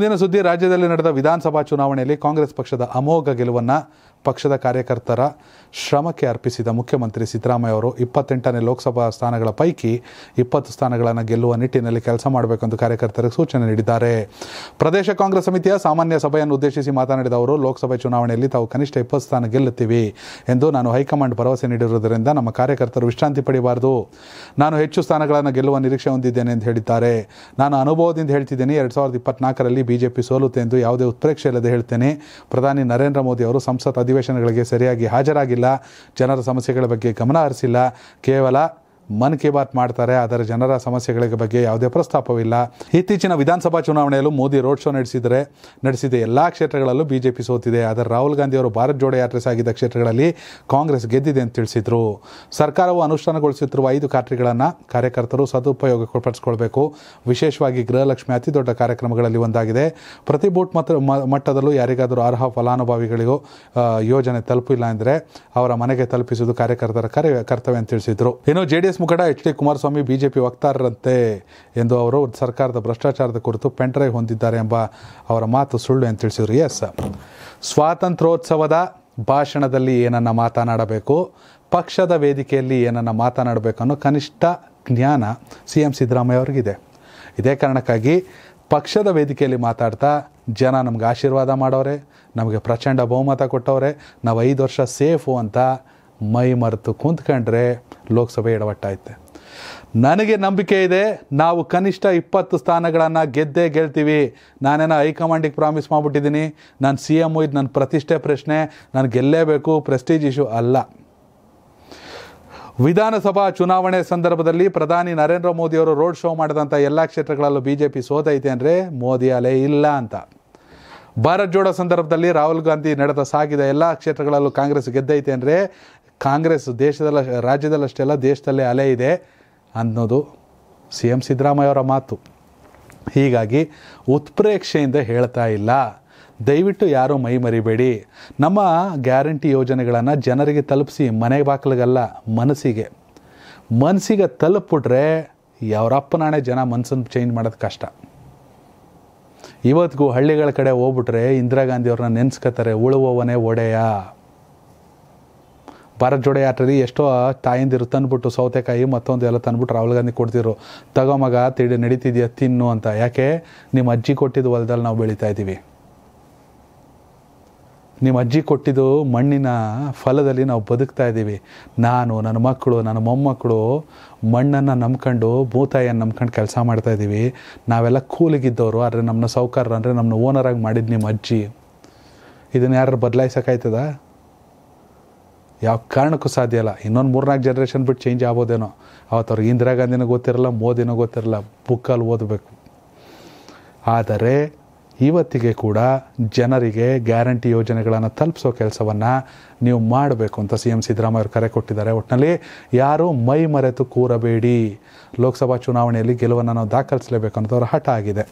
ಮುಂದಿನ ಸುದ್ದಿ ರಾಜ್ಯದಲ್ಲಿ ನಡೆದ ವಿಧಾನಸಭಾ ಚುನಾವಣೆಯಲ್ಲಿ ಕಾಂಗ್ರೆಸ್ ಪಕ್ಷದ ಅಮೋಘ ಗೆಲುವನ್ನು ಪಕ್ಷದ ಕಾರ್ಯಕರ್ತರ ಶ್ರಮಕ್ಕೆ ಅರ್ಪಿಸಿದ ಮುಖ್ಯಮಂತ್ರಿ ಸಿದ್ದರಾಮಯ್ಯ ಅವರು ಇಪ್ಪತ್ತೆಂಟನೇ ಲೋಕಸಭಾ ಸ್ಥಾನಗಳ ಪೈಕಿ ಇಪ್ಪತ್ತು ಸ್ಥಾನಗಳನ್ನು ಗೆಲ್ಲುವ ನಿಟ್ಟಿನಲ್ಲಿ ಕೆಲಸ ಮಾಡಬೇಕೆಂದು ಕಾರ್ಯಕರ್ತರಿಗೆ ಸೂಚನೆ ನೀಡಿದ್ದಾರೆ ಪ್ರದೇಶ ಕಾಂಗ್ರೆಸ್ ಸಮಿತಿಯ ಸಾಮಾನ್ಯ ಸಭೆಯನ್ನು ಉದ್ದೇಶಿಸಿ ಮಾತನಾಡಿದ ಅವರು ಲೋಕಸಭೆ ಚುನಾವಣೆಯಲ್ಲಿ ತಾವು ಕನಿಷ್ಠ ಇಪ್ಪತ್ತು ಸ್ಥಾನ ಗೆಲ್ಲುತ್ತೀವಿ ಎಂದು ನಾನು ಹೈಕಮಾಂಡ್ ಭರವಸೆ ನೀಡಿರುವುದರಿಂದ ನಮ್ಮ ಕಾರ್ಯಕರ್ತರು ವಿಶ್ರಾಂತಿ ಪಡೆಯಬಾರದು ನಾನು ಹೆಚ್ಚು ಸ್ಥಾನಗಳನ್ನು ಗೆಲ್ಲುವ ನಿರೀಕ್ಷೆ ಹೊಂದಿದ್ದೇನೆ ಎಂದು ಹೇಳಿದ್ದಾರೆ ನಾನು ಅನುಭವದಿಂದ ಹೇಳ್ತಿದ್ದೇನೆ ಎರಡು ಸಾವಿರದ ಇಪ್ಪತ್ನಾಲ್ಕರಲ್ಲಿ ಬಿಜೆಪಿ ಸೋಲುತ್ತೆ ಎಂದು ಯಾವುದೇ ಉತ್ಪ್ರೇಕ್ಷೆ ಇಲ್ಲದೆ ಹೇಳ್ತೇನೆ ಪ್ರಧಾನಿ ನರೇಂದ್ರ ಮೋದಿ ಅವರು ಸಂಸತ್ ಅಧಿವೇಶನಗಳಿಗೆ ಸರಿಯಾಗಿ ಹಾಜರಾಗಿಲ್ಲ ಜನರ ಸಮಸ್ಯೆಗಳ ಬಗ್ಗೆ ಗಮನ ಹರಿಸಿಲ್ಲ ಕೇವಲ ಮನ್ ಕಿ ಬಾತ್ ಮಾಡ್ತಾರೆ ಆದರೆ ಜನರ ಸಮಸ್ಯೆಗಳ ಬಗ್ಗೆ ಯಾವುದೇ ಪ್ರಸ್ತಾಪವಿಲ್ಲ ಇತ್ತೀಚಿನ ವಿಧಾನಸಭಾ ಚುನಾವಣೆಯಲ್ಲೂ ಮೋದಿ ರೋಡ್ ಶೋ ನಡೆಸಿದರೆ ನಡೆಸಿದ ಎಲ್ಲ ಕ್ಷೇತ್ರಗಳಲ್ಲೂ ಬಿಜೆಪಿ ಸೋತಿದೆ ಆದರೆ ರಾಹುಲ್ ಗಾಂಧಿ ಅವರು ಭಾರತ್ ಜೋಡೋ ಯಾತ್ರೆ ಸಾಗಿದ್ದ ಕ್ಷೇತ್ರಗಳಲ್ಲಿ ಕಾಂಗ್ರೆಸ್ ಗೆದ್ದಿದೆ ಅಂತ ತಿಳಿಸಿದ್ರು ಸರ್ಕಾರವು ಅನುಷ್ಠಾನಗೊಳಿಸುತ್ತಿರುವ ಐದು ಖಾತ್ರಿಗಳನ್ನು ಕಾರ್ಯಕರ್ತರು ಸದುಪಯೋಗ ಪಡಿಸಿಕೊಳ್ಬೇಕು ವಿಶೇಷವಾಗಿ ಗೃಹಲಕ್ಷ್ಮಿ ಅತಿ ದೊಡ್ಡ ಕಾರ್ಯಕ್ರಮಗಳಲ್ಲಿ ಒಂದಾಗಿದೆ ಪ್ರತಿ ಬೂಟ್ ಮತ್ತು ಮಟ್ಟದಲ್ಲೂ ಯಾರಿಗಾದರೂ ಅರ್ಹ ಫಲಾನುಭವಿಗಳಿಗೂ ಯೋಜನೆ ತಲುಪಿಲ್ಲ ಅಂದರೆ ಅವರ ಮನೆಗೆ ತಲುಪಿಸುವುದು ಕಾರ್ಯಕರ್ತರ ಕರ್ತವ್ಯ ಅಂತ ತಿಳಿಸಿದ್ರು ಇನ್ನು ಜೆಡಿಎಸ್ ಎಸ್ ಮುಖಂಡ ಎಚ್ ಡಿ ಕುಮಾರಸ್ವಾಮಿ ಬಿಜೆಪಿ ವಕ್ತಾರರಂತೆ ಎಂದು ಅವರು ಸರ್ಕಾರದ ಭ್ರಷ್ಟಾಚಾರದ ಕುರಿತು ಪೆಂಟ್ರೈವ್ ಹೊಂದಿದ್ದಾರೆ ಎಂಬ ಅವರ ಮಾತು ಸುಳ್ಳು ಎಂದು ತಿಳಿಸಿದರು ಎಸ್ ಸ್ವಾತಂತ್ರ್ಯೋತ್ಸವದ ಭಾಷಣದಲ್ಲಿ ಏನನ್ನು ಮಾತನಾಡಬೇಕು ಪಕ್ಷದ ವೇದಿಕೆಯಲ್ಲಿ ಏನನ್ನು ಮಾತನಾಡಬೇಕು ಅನ್ನೋ ಕನಿಷ್ಠ ಜ್ಞಾನ ಸಿ ಎಂ ಸಿದ್ದರಾಮಯ್ಯ ಅವರಿಗಿದೆ ಇದೇ ಕಾರಣಕ್ಕಾಗಿ ಪಕ್ಷದ ವೇದಿಕೆಯಲ್ಲಿ ಮಾತಾಡ್ತಾ ಜನ ನಮ್ಗೆ ಆಶೀರ್ವಾದ ಮಾಡೋರೆ ನಮಗೆ ಪ್ರಚಂಡ ಬಹುಮತ ಕೊಟ್ಟವ್ರೆ ನಾವು ಐದು ವರ್ಷ ಸೇಫು ಅಂತ ಮೈ ಮರೆತು ಕುಂತ್ಕೊಂಡ್ರೆ ಲೋಕಸಭೆ ಎಡವಟ್ಟಾಯ್ತೆ ನನಗೆ ನಂಬಿಕೆ ಇದೆ ನಾವು ಕನಿಷ್ಠ ಇಪ್ಪತ್ತು ಸ್ಥಾನಗಳನ್ನು ಗೆದ್ದೇ ಗೆಲ್ತೀವಿ ನಾನೇನೋ ಹೈಕಮಾಂಡಿಗೆ ಪ್ರಾಮಿಸ್ ಮಾಡಿಬಿಟ್ಟಿದ್ದೀನಿ ನಾನು ಸಿ ಎಮ್ ಇದು ನನ್ನ ಪ್ರತಿಷ್ಠೆ ಪ್ರಶ್ನೆ ನಾನು ಗೆಲ್ಲೇಬೇಕು ಪ್ರೆಸ್ಟೀಜ್ ಇಶ್ಯೂ ಅಲ್ಲ ವಿಧಾನಸಭಾ ಚುನಾವಣೆ ಸಂದರ್ಭದಲ್ಲಿ ಪ್ರಧಾನಿ ನರೇಂದ್ರ ಮೋದಿಯವರು ರೋಡ್ ಶೋ ಮಾಡಿದಂಥ ಎಲ್ಲ ಕ್ಷೇತ್ರಗಳಲ್ಲೂ ಬಿ ಜೆ ಪಿ ಸೋತೈತೆ ಅಂದರೆ ಮೋದಿ ಅಲೆ ಇಲ್ಲ ಅಂತ ಭಾರತ್ ಜೋಡೋ ಸಂದರ್ಭದಲ್ಲಿ ರಾಹುಲ್ ಗಾಂಧಿ ನಡೆದ ಸಾಗಿದ ಎಲ್ಲ ಕ್ಷೇತ್ರಗಳಲ್ಲೂ ಕಾಂಗ್ರೆಸ್ ಗೆದ್ದೈತೆ ಅಂದರೆ ಕಾಂಗ್ರೆಸ್ ದೇಶದಲ್ಲ ರಾಜ್ಯದಲ್ಲಷ್ಟೆಲ್ಲ ದೇಶದಲ್ಲೇ ಅಲೆ ಇದೆ ಅನ್ನೋದು ಸಿ ಎಂ ಸಿದ್ದರಾಮಯ್ಯವರ ಮಾತು ಹೀಗಾಗಿ ಉತ್ಪ್ರೇಕ್ಷೆಯಿಂದ ಹೇಳ್ತಾ ಇಲ್ಲ ದಯವಿಟ್ಟು ಯಾರೂ ಮೈ ಮರಿಬೇಡಿ ನಮ್ಮ ಗ್ಯಾರಂಟಿ ಯೋಜನೆಗಳನ್ನು ಜನರಿಗೆ ತಲುಪಿಸಿ ಮನೆ ಬಾಕಲಿಗಲ್ಲ ಮನಸ್ಸಿಗೆ ಮನಸ್ಸಿಗೆ ತಲುಪಿಬಿಟ್ರೆ ನಾಣೆ ಜನ ಮನಸ್ಸನ್ನು ಚೇಂಜ್ ಮಾಡೋದು ಕಷ್ಟ ಇವತ್ತಿಗೂ ಹಳ್ಳಿಗಳ ಕಡೆ ಹೋಗ್ಬಿಟ್ರೆ ಇಂದಿರಾ ಗಾಂಧಿಯವ್ರನ್ನ ನೆನೆಸ್ಕೋತಾರೆ ಉಳುವವನೇ ಒಡೆಯ ಭಾರತ್ ಜೋಡೆ ಆಟರಿ ಎಷ್ಟೋ ತಾಯಿಂದಿರು ತಂದ್ಬಿಟ್ಟು ಸೌತೆಕಾಯಿ ಮತ್ತೊಂದು ಎಲ್ಲ ತಂದ್ಬಿಟ್ಟು ರಾಹುಲ್ ಗಾಂಧಿ ಕೊಡ್ತಿದ್ರು ತಗೋ ಮಗ ತಿಳಿ ನಡೀತಿದ್ಯಾ ತಿನ್ನು ಅಂತ ಯಾಕೆ ನಿಮ್ಮ ಅಜ್ಜಿ ಕೊಟ್ಟಿದ್ದು ಹೊಲದಲ್ಲಿ ನಾವು ಬೆಳೀತಾ ಇದ್ದೀವಿ ನಿಮ್ಮ ಅಜ್ಜಿ ಕೊಟ್ಟಿದ್ದು ಮಣ್ಣಿನ ಫಲದಲ್ಲಿ ನಾವು ಬದುಕ್ತಾ ಇದ್ದೀವಿ ನಾನು ನನ್ನ ಮಕ್ಕಳು ನನ್ನ ಮೊಮ್ಮಕ್ಕಳು ಮಣ್ಣನ್ನು ನಂಬ್ಕೊಂಡು ಭೂತಾಯಿಯನ್ನು ನಂಬ್ಕೊಂಡು ಕೆಲಸ ಮಾಡ್ತಾ ಇದ್ದೀವಿ ನಾವೆಲ್ಲ ಕೂಲಿಗಿದ್ದವರು ಆದರೆ ನಮ್ಮನ್ನ ಸೌಕಾರ ಅಂದರೆ ನಮ್ಮನ್ನ ಓನರಾಗಿ ಮಾಡಿದ್ದು ನಿಮ್ಮ ಅಜ್ಜಿ ಇದನ್ನು ಯಾರು ಬದಲಾಯಿಸೋಕ್ಕಾಯ್ತದ ಯಾವ ಕಾರಣಕ್ಕೂ ಸಾಧ್ಯ ಇಲ್ಲ ಇನ್ನೊಂದು ಮೂರ್ನಾಲ್ಕು ಜನ್ರೇಷನ್ ಬಿಟ್ಟು ಚೇಂಜ್ ಆಗೋದೇನೋ ಅವತ್ತವ್ರಿಗೆ ಇಂದಿರಾ ಗಾಂಧಿನೂ ಗೊತ್ತಿರಲ್ಲ ಮೋದಿನೂ ಗೊತ್ತಿರಲ್ಲ ಬುಕ್ಕಲ್ಲಿ ಓದಬೇಕು ಆದರೆ ಇವತ್ತಿಗೆ ಕೂಡ ಜನರಿಗೆ ಗ್ಯಾರಂಟಿ ಯೋಜನೆಗಳನ್ನು ತಲುಪಿಸೋ ಕೆಲಸವನ್ನು ನೀವು ಮಾಡಬೇಕು ಅಂತ ಸಿ ಎಂ ಸಿದ್ದರಾಮಯ್ಯ ಕರೆ ಕೊಟ್ಟಿದ್ದಾರೆ ಒಟ್ಟಿನಲ್ಲಿ ಯಾರೂ ಮೈ ಮರೆತು ಕೂರಬೇಡಿ ಲೋಕಸಭಾ ಚುನಾವಣೆಯಲ್ಲಿ ಗೆಲುವನ್ನು ನಾವು ದಾಖಲಿಸಲೇಬೇಕು ಅವರ ಹಠ ಆಗಿದೆ